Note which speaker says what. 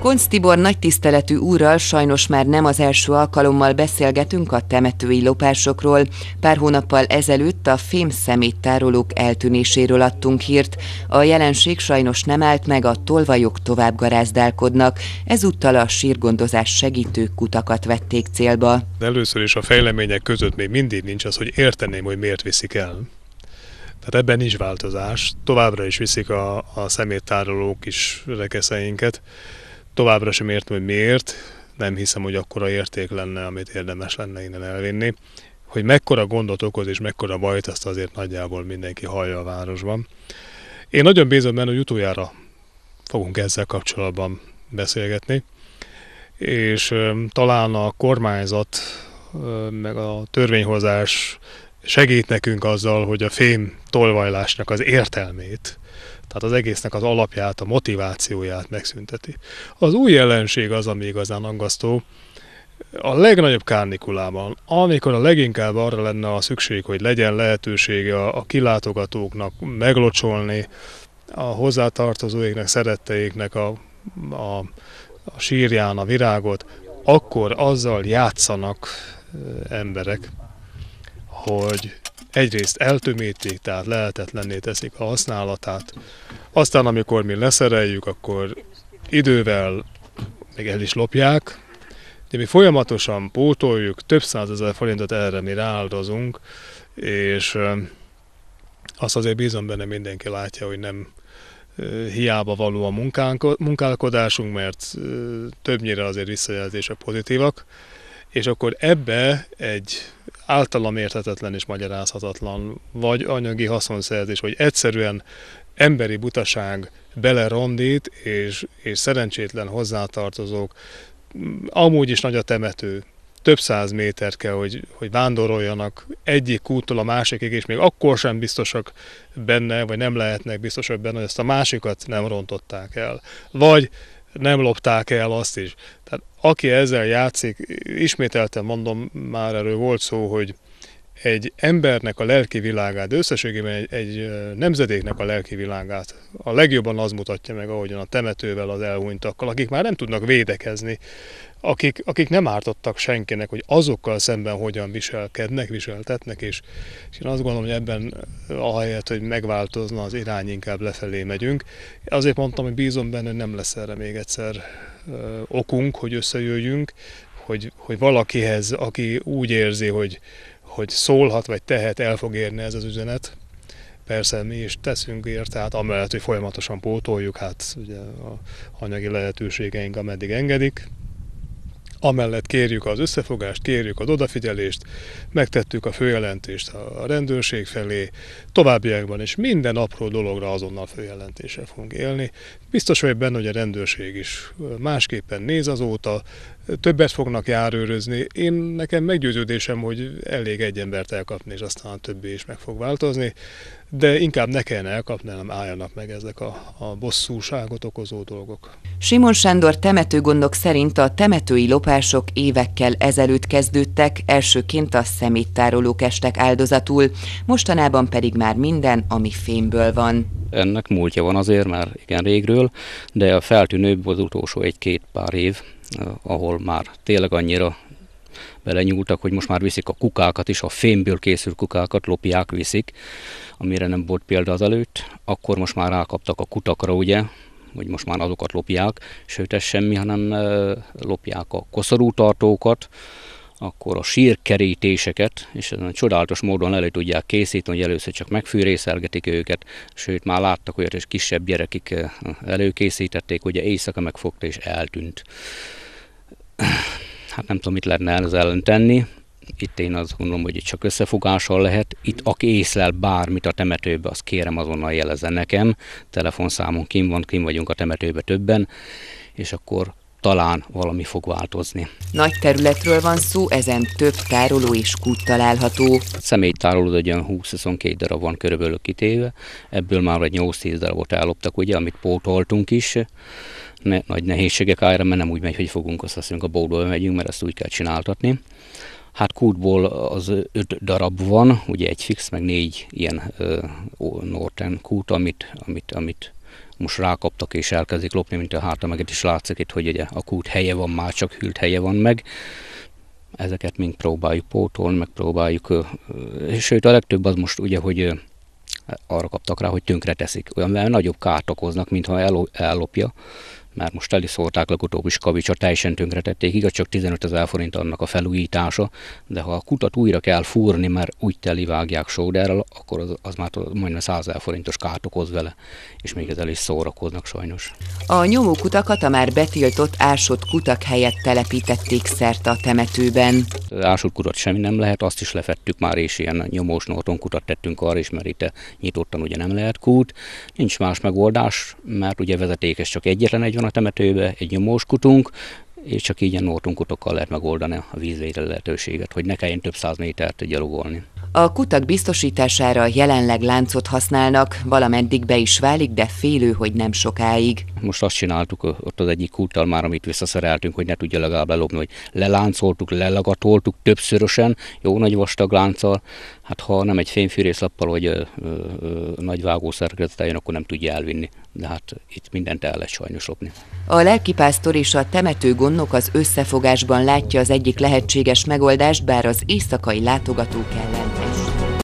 Speaker 1: Konc Tibor nagy tiszteletű úrral sajnos már nem az első alkalommal beszélgetünk a temetői lopásokról. Pár hónappal ezelőtt a fém szeméttárolók eltűnéséről adtunk hírt. A jelenség sajnos nem állt meg, a tolvajok tovább garázdálkodnak. Ezúttal a sírgondozás segítő kutakat vették célba.
Speaker 2: Először is a fejlemények között még mindig nincs az, hogy érteném, hogy miért viszik el. Tehát ebben nincs változás. Továbbra is viszik a, a szeméttárolók is rekeszeinket. Továbbra sem értem, hogy miért, nem hiszem, hogy akkora érték lenne, amit érdemes lenne innen elvinni. Hogy mekkora gondot okoz és mekkora bajt, azt azért nagyjából mindenki hallja a városban. Én nagyon bízom benne, hogy utoljára fogunk ezzel kapcsolatban beszélgetni, és talán a kormányzat meg a törvényhozás segít nekünk azzal, hogy a fém tolvajlásnak az értelmét tehát az egésznek az alapját, a motivációját megszünteti. Az új jelenség az, ami igazán angasztó, a legnagyobb kárnikulában, amikor a leginkább arra lenne a szükség, hogy legyen lehetősége a, a kilátogatóknak meglocsolni, a hozzátartozóiknak, szeretteiknek a, a, a sírján a virágot, akkor azzal játszanak emberek, hogy egyrészt eltömítik, tehát lehetetlenné teszik a használatát, aztán amikor mi leszereljük, akkor idővel még el is lopják, de mi folyamatosan pótoljuk, több százezer forintot erre mi rááldozunk, és azt azért bízom benne mindenki látja, hogy nem hiába való a munkálkodásunk, mert többnyire azért visszajelzések pozitívak és akkor ebbe egy általam értetetlen és magyarázhatatlan, vagy anyagi haszonszerzés, hogy egyszerűen emberi butaság belerondít, és, és szerencsétlen hozzátartozók, amúgy is nagy a temető, több száz méter kell, hogy, hogy vándoroljanak egyik úttól a másikig, és még akkor sem biztosak benne, vagy nem lehetnek biztosak benne, hogy ezt a másikat nem rontották el. Vagy nem lopták el azt is. Tehát aki ezzel játszik, ismételten mondom, már erről volt szó, hogy egy embernek a lelki világát, összességében egy, egy nemzedéknek a lelki világát a legjobban az mutatja meg, ahogyan a temetővel, az elhunytakkal, akik már nem tudnak védekezni, akik, akik nem ártottak senkinek, hogy azokkal szemben hogyan viselkednek, viseltetnek, és, és én azt gondolom, hogy ebben eh, ahelyett, hogy megváltozna az irány, inkább lefelé megyünk. Azért mondtam, hogy bízom benne, hogy nem lesz erre még egyszer ö, eh, okunk, hogy összejöjjünk, hogy, hogy valakihez, aki úgy érzi, hogy, hogy szólhat vagy tehet, el fog érni ez az üzenet. Persze mi is teszünk ért, tehát amellett, hogy folyamatosan pótoljuk, hát ugye a anyagi lehetőségeink ameddig engedik, Amellett kérjük az összefogást, kérjük az odafigyelést, megtettük a főjelentést a rendőrség felé, továbbiakban is minden apró dologra azonnal főjelentéssel fogunk élni. Biztos vagyok benne, hogy a rendőrség is másképpen néz azóta, többet fognak járőrözni. Én nekem meggyőződésem, hogy elég egy embert elkapni, és aztán a többi is meg fog változni, de inkább ne kelljen elkapni, hanem álljanak meg ezek a, a bosszúságot okozó dolgok.
Speaker 1: Simon Sándor temetőgondok szerint a temetői lopás lopások évekkel ezelőtt kezdődtek, elsőként a szeméttárolók estek áldozatul, mostanában pedig már minden, ami fémből van.
Speaker 3: Ennek múltja van azért már igen régről, de a feltűnőbb az utolsó egy-két pár év, eh, ahol már tényleg annyira belenyúltak, hogy most már viszik a kukákat is, a fémből készült kukákat lopják, viszik, amire nem volt példa az előtt. Akkor most már rákaptak a kutakra, ugye, hogy most már azokat lopják, sőt ez semmi, hanem lopják a koszorútartókat, akkor a sírkerítéseket, és ezen csodálatos módon elő tudják készíteni, hogy először csak megfűrészelgetik őket, sőt már láttak olyat, és kisebb gyerekik előkészítették, ugye éjszaka megfogta és eltűnt. Hát nem tudom, mit lehetne ezzel ellen tenni. Itt én azt gondolom, hogy itt csak összefogással lehet. Itt aki észlel bármit a temetőbe, azt kérem azonnal jelezze nekem. Telefonszámon kim van, kim vagyunk a temetőbe többen, és akkor talán valami fog változni.
Speaker 1: Nagy területről van szó, ezen több tároló és kút található.
Speaker 3: Személytároló egy olyan 20-22 darab van körülbelül kitéve, ebből már egy 8-10 darabot elloptak, ugye, amit pótoltunk is. Ne, nagy nehézségek álljára, mert nem úgy megy, hogy fogunk azt a bódból megyünk, mert ezt úgy kell csináltatni. Hát kútból az öt darab van, ugye egy fix, meg négy ilyen ö, Norton kút, amit, amit, amit most rákaptak és elkezdik lopni, mint a háta, meg itt is látszik itt, hogy ugye a kút helye van már, csak hűlt helye van meg. Ezeket mind próbáljuk pótolni, meg próbáljuk, ö, sőt a legtöbb az most ugye, hogy ö, arra kaptak rá, hogy teszik, Olyan mert nagyobb kárt okoznak, mintha el, ellopja, már most teliszórták, legutóbb is kavicsa, teljesen tönkretették, igaz, csak 15 ezer forint annak a felújítása, de ha a kutat újra kell fúrni, mert úgy vágják sóderrel, akkor az, az már majdnem 100 ezer forintos kárt okoz vele, és még ezzel is szórakoznak sajnos.
Speaker 1: A nyomókutakat a már betiltott ásott kutak helyett telepítették szerte a temetőben.
Speaker 3: Ásott kutat semmi nem lehet, azt is lefettük már, és ilyen nyomós norton kutat tettünk arra is, mert itt nyitottan ugye nem lehet kút. Nincs más megoldás, mert ugye vezetékes csak egyetlen egy van a temetőbe, egy nyomós kutunk, és csak így a nortunkutakkal lehet megoldani a vízvétel lehetőséget, hogy ne kelljen több száz métert gyalogolni.
Speaker 1: A kutak biztosítására jelenleg láncot használnak, valameddig be is válik, de félő, hogy nem sokáig
Speaker 3: most azt csináltuk ott az egyik kúttal már, amit visszaszereltünk, hogy ne tudja legalább lelopni, hogy leláncoltuk, lelagatoltuk többszörösen, jó nagy vastag lánccal, hát ha nem egy fényfűrészlappal vagy ö, ö, ö, nagy vágószerkezet eljön, akkor nem tudja elvinni. De hát itt mindent el lehet sajnos lopni.
Speaker 1: A lelkipásztor és a temető gondok az összefogásban látja az egyik lehetséges megoldást, bár az éjszakai látogatók ellen